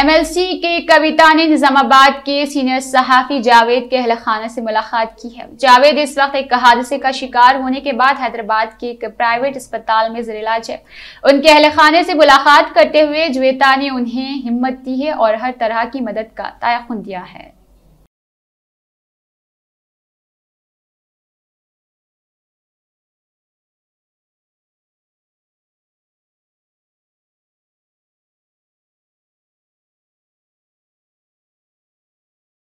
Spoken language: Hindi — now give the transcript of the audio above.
एमएलसी के कविता ने निजामाबाद के सीनियर सहाफ़ी जावेद के अहल खाना से मुलाकात की है जावेद इस वक्त एक हादसे का शिकार होने के बाद हैदराबाद के एक प्राइवेट अस्पताल में जरिलाज है उनके अहल खाना से मुलाकात करते हुए ज्वेता ने उन्हें हिम्मत दी है और हर तरह की मदद का तयखन दिया है